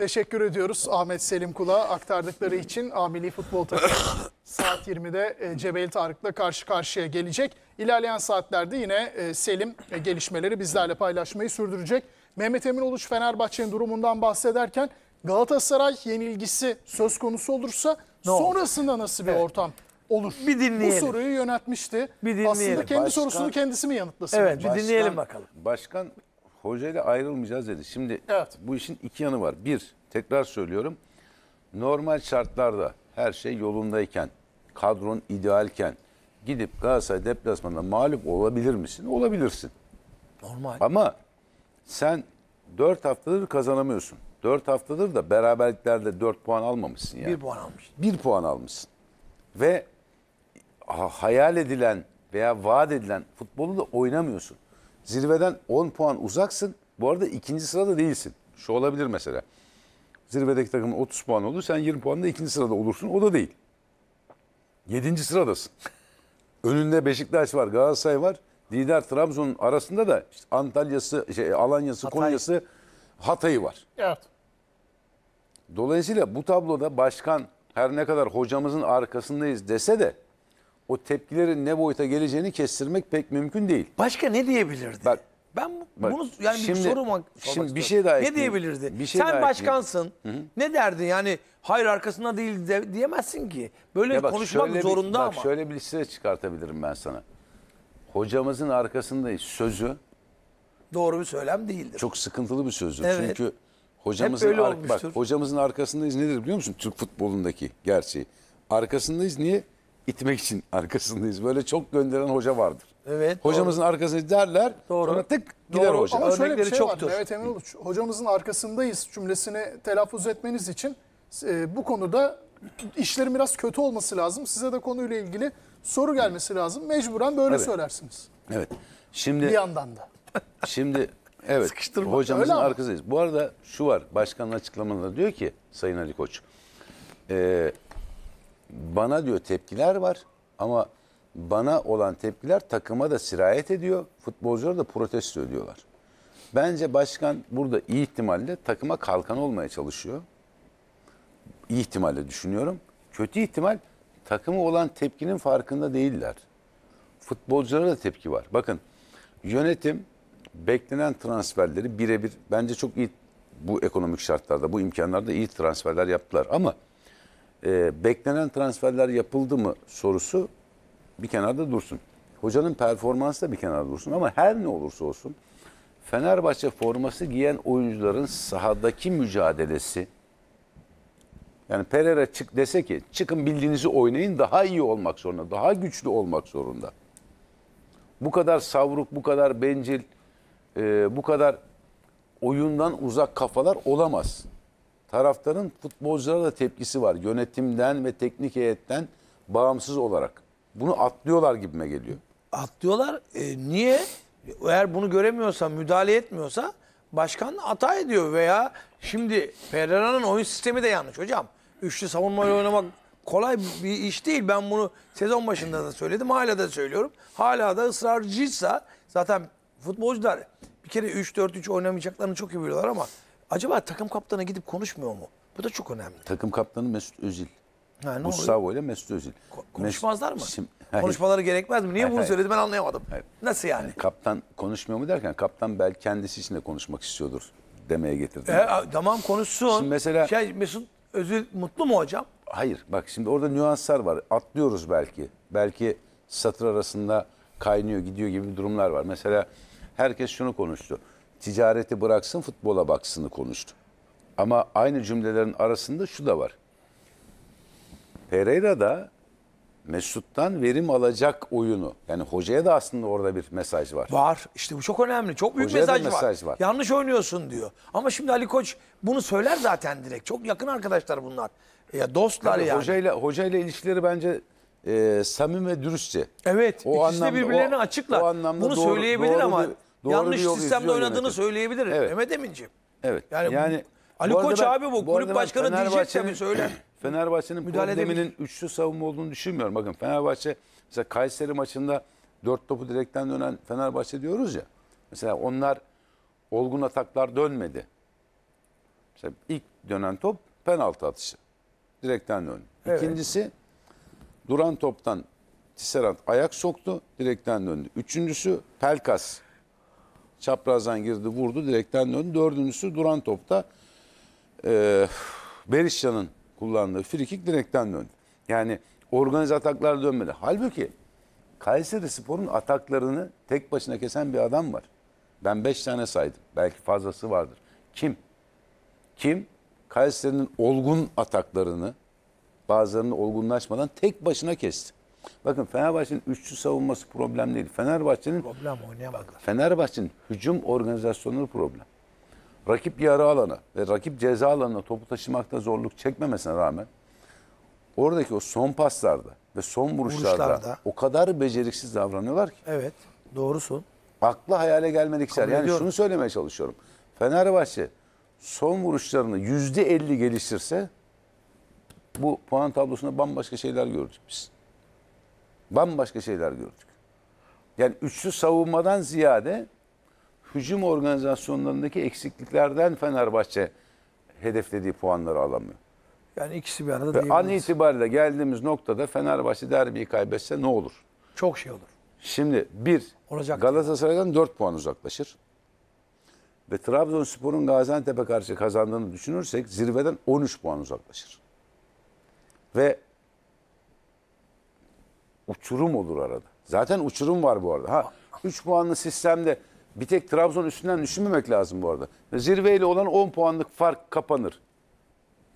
Teşekkür ediyoruz Ahmet Selim Kula aktardıkları için. Amili futbol takımı saat 20'de e, Cebel Tarık'la karşı karşıya gelecek. İlerleyen saatlerde yine e, Selim e, gelişmeleri bizlerle paylaşmayı sürdürecek. Mehmet Emin Uluç Fenerbahçe'nin durumundan bahsederken Galatasaray yenilgisi söz konusu olursa ne sonrasında olur? nasıl bir evet. ortam olur? Bir dinleyelim. Bu soruyu yönetmişti Bir dinleyelim. Aslında kendi başkan, sorusunu kendisi mi yanıtlasın? Evet bir başkan, dinleyelim bakalım. Başkan hocayla ayrılmayacağız dedi. Şimdi evet. bu işin iki yanı var. Bir, tekrar söylüyorum. Normal şartlarda her şey yolundayken, kadron idealken gidip Galatasaray deplasmanında mağlup olabilir misin? Olabilirsin. Normal. Ama sen 4 haftadır kazanamıyorsun. 4 haftadır da beraberliklerde 4 puan almamışsın yani. 1 puan almışsın. 1 puan almışsın. Ve hayal edilen veya vaat edilen futbolu da oynamıyorsun. Zirveden 10 puan uzaksın. Bu arada ikinci sırada değilsin. Şu olabilir mesela. Zirvedeki takımın 30 puan olur. Sen 20 puanla ikinci sırada olursun. O da değil. Yedinci sıradasın. Önünde Beşiktaş var, Galatasaray var. Lider Trabzon'un arasında da işte Antalya'sı, şey, Alanya'sı, Hatay. Konya'sı, Hatay'ı var. Evet. Dolayısıyla bu tabloda başkan her ne kadar hocamızın arkasındayız dese de o tepkilerin ne boyuta geleceğini kestirmek pek mümkün değil. Başka ne diyebilirdi? Bak ben Bak, bunu yani şimdi, bir soruma şimdi bir şey daha Ne diyebilirdi? Bir şey Sen daha başkansın. Hı -hı. Ne derdin? Yani hayır arkasında değil de, diyemezsin ki. Böyle ya bak, konuşmak şöyle zorunda bir, bak, ama. şöyle bir liste çıkartabilirim ben sana. Hocamızın arkasındayız sözü. Doğru bir söylem değildir. Çok sıkıntılı bir sözü. Evet. Çünkü hocamızın ar- olmuştur. bak hocamızın arkasındayız nedir biliyor musun? Türk futbolundaki gerçeği. Arkasındayız niye? itmek için arkasındayız. Böyle çok gönderen hoca vardır. Evet. Hocamızın arkasındayız derler. Doğru. Sonra tık gider doğru. hoca. Ama Örnekleri şöyle bir şey çoktur. var. Evet Emin Hocamızın arkasındayız cümlesini telaffuz etmeniz için e, bu konuda işlerin biraz kötü olması lazım. Size de konuyla ilgili soru gelmesi lazım. Mecburen böyle evet. söylersiniz. Evet. Şimdi bir yandan da. Şimdi evet Sıkıştırma. hocamızın Öyle arkasındayız. Ama. Bu arada şu var. Başkanın açıklamalarında diyor ki Sayın Ali Koç. E, bana diyor tepkiler var ama bana olan tepkiler takıma da sirayet ediyor. Futbolcular da protesto ediyorlar. Bence başkan burada iyi ihtimalle takıma kalkan olmaya çalışıyor. İyi ihtimalle düşünüyorum. Kötü ihtimal takımı olan tepkinin farkında değiller. Futbolculara da tepki var. Bakın yönetim beklenen transferleri birebir bence çok iyi bu ekonomik şartlarda, bu imkanlarda iyi transferler yaptılar ama e, beklenen transferler yapıldı mı sorusu bir kenarda dursun. Hocanın performansı da bir kenarda dursun ama her ne olursa olsun Fenerbahçe forması giyen oyuncuların sahadaki mücadelesi yani Pereira çık dese ki çıkın bildiğinizi oynayın daha iyi olmak zorunda, daha güçlü olmak zorunda. Bu kadar savruk, bu kadar bencil, e, bu kadar oyundan uzak kafalar olamaz taraftarın futbolculara da tepkisi var. Yönetimden ve teknik heyetten bağımsız olarak. Bunu atlıyorlar gibime geliyor. Atlıyorlar. E, niye? Eğer bunu göremiyorsa, müdahale etmiyorsa başkan hata ediyor veya şimdi Pereira'nın oyun sistemi de yanlış hocam. Üçlü savunmayla oynamak kolay bir iş değil. Ben bunu sezon başında da söyledim, hala da söylüyorum. Hala da ısrarcıysa zaten futbolcular bir kere 3-4-3 oynamayacaklarını çok iyi biliyorlar ama Acaba takım kaptana gidip konuşmuyor mu? Bu da çok önemli. Takım kaptanı Mesut Özil. Ha, ne Gustavo ile Mesut Özil. Ko konuşmazlar mı? Şimdi, hayır. Konuşmaları gerekmez mi? Niye hayır, bunu söyledi ben anlayamadım. Hayır. Nasıl yani? yani? Kaptan konuşmuyor mu derken kaptan belki kendisi için de konuşmak istiyordur demeye getirdim. E, tamam konuşsun. Şimdi mesela şey, Mesut Özil mutlu mu hocam? Hayır bak şimdi orada nüanslar var. Atlıyoruz belki. Belki satır arasında kaynıyor gidiyor gibi durumlar var. Mesela herkes şunu konuştu ticareti bıraksın futbola baksını konuştu. Ama aynı cümlelerin arasında şu da var. Pereira da Mesut'tan verim alacak oyunu. Yani hocaya da aslında orada bir mesaj var. Var. İşte bu çok önemli. Çok büyük hocaya mesaj, mesaj var. var. Yanlış oynuyorsun diyor. Ama şimdi Ali Koç bunu söyler zaten direkt. Çok yakın arkadaşlar bunlar. Ya dostlar Tabii yani. Hocayla hocayla ilişkileri bence e, samimi ve dürüstçe. Evet. O ikisi anlamda, de birbirlerine o, açıklar. O anlamda bunu doğru, söyleyebilir doğru ama bir doğru yanlış bir sistemde oynadığını yönetim. söyleyebilirim Evet. Mehmet Emin'ciğim. Evet. Yani, Ali Koç ben- abi bu, arada kulüp başkanı diyecek Fenerbahçe'nin- söyle. Fenerbahçe'nin Müdahale probleminin üçlü savunma olduğunu düşünmüyorum. Bakın Fenerbahçe mesela Kayseri maçında dört topu direkten dönen Fenerbahçe diyoruz ya. Mesela onlar olgun ataklar dönmedi. Mesela ilk dönen top penaltı atışı. Direkten döndü. Evet. İkincisi duran toptan Tisserand ayak soktu, direkten döndü. Üçüncüsü Pelkas. Çaprazdan girdi vurdu direkten döndü. Dördüncüsü duran topta e, Berisha'nın kullandığı frikik direkten döndü. Yani organize ataklar dönmedi. Halbuki Kayseri Spor'un ataklarını tek başına kesen bir adam var. Ben beş tane saydım. Belki fazlası vardır. Kim? Kim? Kayseri'nin olgun ataklarını bazılarını olgunlaşmadan tek başına kesti. Bakın Fenerbahçe'nin üçlü savunması problem değil. Fenerbahçe'nin problem oynayamadılar. Fenerbahçe'nin hücum organizasyonu problem. Rakip yarı alanı ve rakip ceza alanına topu taşımakta zorluk çekmemesine rağmen oradaki o son paslarda ve son vuruşlarda, vuruşlarda. o kadar beceriksiz davranıyorlar ki. Evet, doğrusu. Aklı hayale gelmedik şeyler. Yani ediyorum. şunu söylemeye çalışıyorum. Fenerbahçe son vuruşlarını yüzde elli geliştirse bu puan tablosunda bambaşka şeyler gördük biz bambaşka şeyler gördük. Yani üçlü savunmadan ziyade hücum organizasyonlarındaki eksikliklerden Fenerbahçe hedeflediği puanları alamıyor. Yani ikisi bir arada değil. An itibariyle geldiğimiz noktada Fenerbahçe derbiyi kaybetse ne olur? Çok şey olur. Şimdi bir, Olacak Galatasaray'dan 4 puan uzaklaşır. Ve Trabzonspor'un Gaziantep'e karşı kazandığını düşünürsek zirveden 13 puan uzaklaşır. Ve uçurum olur arada. Zaten uçurum var bu arada. Ha 3 puanlı sistemde bir tek Trabzon üstünden düşünmemek lazım bu arada. Zirveyle olan 10 puanlık fark kapanır.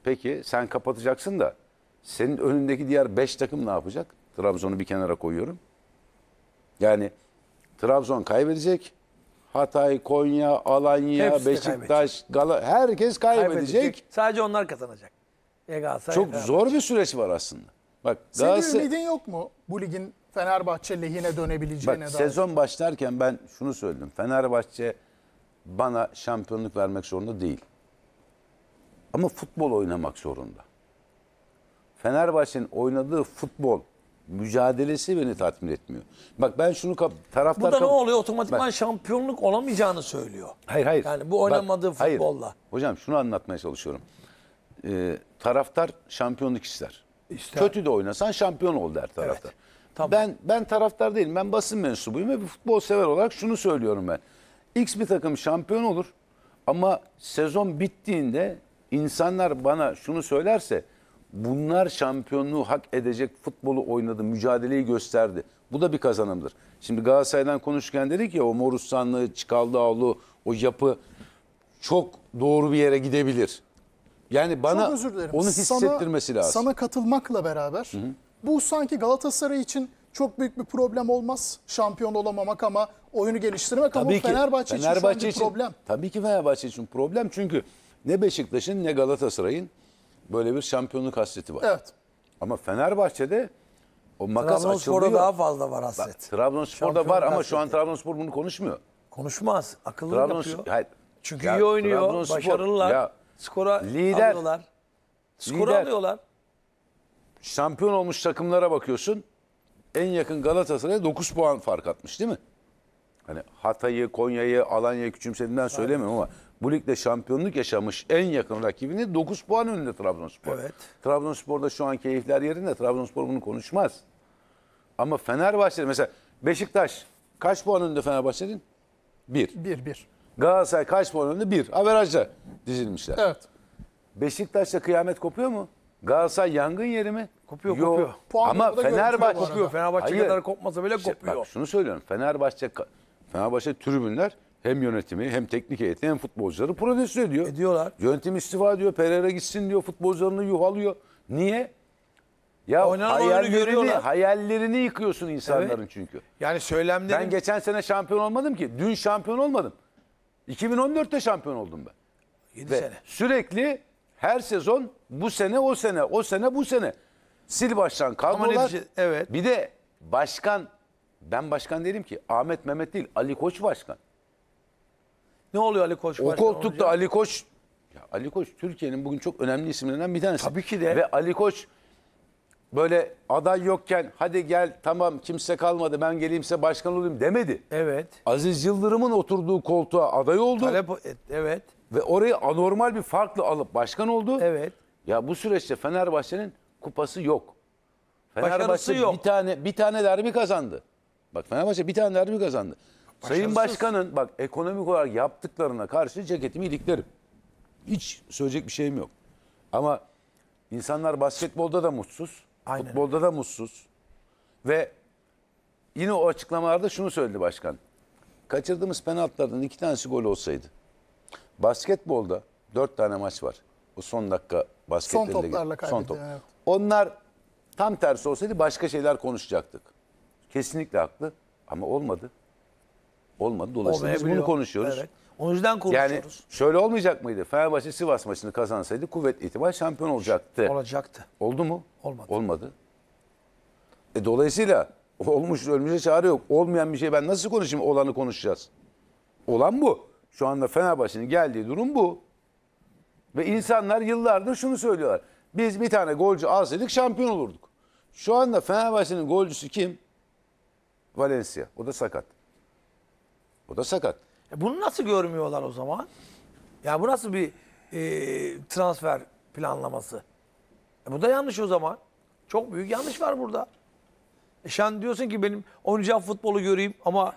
Peki sen kapatacaksın da senin önündeki diğer 5 takım ne yapacak? Trabzon'u bir kenara koyuyorum. Yani Trabzon kaybedecek. Hatay, Konya, Alanya, Hepsi Beşiktaş, Gala herkes kaybedecek. kaybedecek. Sadece onlar kazanacak. E, Çok zor bir süreç var aslında. Bak Senin ümidin yok mu bu ligin Fenerbahçe lehine dönebileceğine bak, dair? sezon başlarken ben şunu söyledim. Fenerbahçe bana şampiyonluk vermek zorunda değil. Ama futbol oynamak zorunda. Fenerbahçe'nin oynadığı futbol mücadelesi beni tatmin etmiyor. Bak ben şunu kap bu da ne oluyor? Otomatikman Bak- şampiyonluk olamayacağını söylüyor. Hayır hayır. Yani bu Bak, oynamadığı hayır. futbolla. Hocam şunu anlatmaya çalışıyorum. Ee, taraftar şampiyonluk ister. İster. Kötü de oynasan şampiyon ol der tarafta. Evet. Tamam. Ben ben taraftar değilim. Ben basın mensubuyum ve bir futbol sever olarak şunu söylüyorum ben. X bir takım şampiyon olur ama sezon bittiğinde insanlar bana şunu söylerse bunlar şampiyonluğu hak edecek futbolu oynadı, mücadeleyi gösterdi. Bu da bir kazanımdır. Şimdi Galatasaray'dan konuşurken dedik ya o Morus Sanlı, Çıkaldıoğlu, o yapı çok doğru bir yere gidebilir. Yani bana özür onu hissettirmesi sana, lazım. Sana katılmakla beraber hı hı. bu sanki Galatasaray için çok büyük bir problem olmaz. Şampiyon olamamak ama oyunu geliştirmek tabii ama ki, Fenerbahçe, Fenerbahçe için, için problem. Tabii ki Fenerbahçe için problem çünkü ne Beşiktaş'ın ne Galatasaray'ın böyle bir şampiyonluk hasreti var. Evet. Ama Fenerbahçe'de o makas Trabzonspor'da açılıyor. daha fazla var hasret. Bak, Trabzonspor'da var ama hasreti. şu an Trabzonspor bunu konuşmuyor. Konuşmaz. Akıllı Trabzons yapıyor. Hayır. Çünkü ya, iyi oynuyor. Trabzonspor, başarılılar. Ya Skora Lider. alıyorlar. Skora Lider. alıyorlar. Şampiyon olmuş takımlara bakıyorsun. En yakın Galatasaray'a 9 puan fark atmış değil mi? Hani Hatay'ı, Konya'yı, Alanya'yı küçümsediğinden söylemiyorum ama bu ligde şampiyonluk yaşamış en yakın rakibini 9 puan önünde Trabzonspor. Evet. Trabzonspor'da şu an keyifler yerinde. Trabzonspor bunu konuşmaz. Ama Fenerbahçe mesela Beşiktaş kaç puan önünde Fenerbahçe'nin? Bir. Bir bir. Galatasaray kaç puan önde? Bir. Averajla dizilmişler. Evet. Beşiktaş'ta kıyamet kopuyor mu? Galatasaray yangın yeri mi? Kopuyor Yok. kopuyor. Puan Ama Fenerbahçe kopuyor. Fenerbahçe kadar kopmasa bile İşte kopuyor. bak şunu söylüyorum. Fenerbahçe Fenerbahçe tribünler hem yönetimi hem teknik heyeti hem futbolcuları protesto ediyor. Ediyorlar. Yönetim istifa diyor. Pereira gitsin diyor. Futbolcularını yuhalıyor. Niye? Ya Oynanan hayallerini, hayallerini yıkıyorsun insanların çünkü. Yani söylemlerim. Ben geçen sene şampiyon olmadım ki. Dün şampiyon olmadım. 2014'te şampiyon oldum ben. 7 Ve sene. Sürekli her sezon bu sene o sene o sene bu sene sil baştan kadrolar. evet. Bir de başkan ben başkan derim ki Ahmet Mehmet değil Ali Koç başkan. Ne oluyor Ali Koç O koltukta Ali Koç ya Ali Koç Türkiye'nin bugün çok önemli isimlerinden bir tanesi. Tabii ki de. Ve Ali Koç böyle aday yokken hadi gel tamam kimse kalmadı ben geleyimse başkan olayım demedi. Evet. Aziz Yıldırım'ın oturduğu koltuğa aday oldu. Talep, evet. Ve orayı anormal bir farklı alıp başkan oldu. Evet. Ya bu süreçte Fenerbahçe'nin kupası yok. Fenerbahçe yok. bir tane bir tane derbi kazandı. Bak Fenerbahçe bir tane derbi kazandı. Başarısız. Sayın Başkan'ın bak ekonomik olarak yaptıklarına karşı ceketimi iliklerim. Hiç söyleyecek bir şeyim yok. Ama insanlar basketbolda da mutsuz. Aynen. Futbolda da mutsuz. Ve yine o açıklamalarda şunu söyledi başkan. Kaçırdığımız penaltılardan iki tanesi gol olsaydı. Basketbolda dört tane maç var. O son dakika basketlerle. Son toplarla kaybettin. top. evet. Onlar tam tersi olsaydı başka şeyler konuşacaktık. Kesinlikle haklı ama olmadı olmadı. Dolayısıyla biz bunu konuşuyoruz. Evet. O yüzden konuşuyoruz. Yani şöyle olmayacak mıydı? Fenerbahçe Sivas maçını kazansaydı kuvvet ihtimal şampiyon olacaktı. Olacaktı. Oldu mu? Olmadı. Olmadı. E, dolayısıyla olmuş ölmüşe çare yok. Olmayan bir şey ben nasıl konuşayım? Olanı konuşacağız. Olan bu. Şu anda Fenerbahçe'nin geldiği durum bu. Ve insanlar yıllardır şunu söylüyorlar. Biz bir tane golcü alsaydık şampiyon olurduk. Şu anda Fenerbahçe'nin golcüsü kim? Valencia. O da sakat. O da sakat. E bunu nasıl görmüyorlar o zaman? Ya bu nasıl bir e, transfer planlaması? E bu da yanlış o zaman. Çok büyük yanlış var burada. E sen diyorsun ki benim oynayacağım futbolu göreyim ama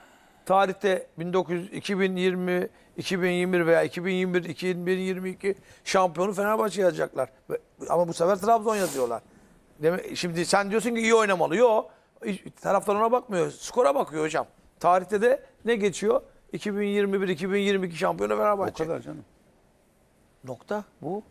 tarihte 1900, 2020, 2021 veya 2021, 2022 şampiyonu Fenerbahçe yazacaklar. Ama bu sefer Trabzon yazıyorlar. Demek, şimdi sen diyorsun ki iyi oynamalı. Yok. Taraftar ona bakmıyor. Skora bakıyor hocam. Tarihte de ne geçiyor? 2021-2022 şampiyonu Fenerbahçe. O kadar canım. Nokta bu.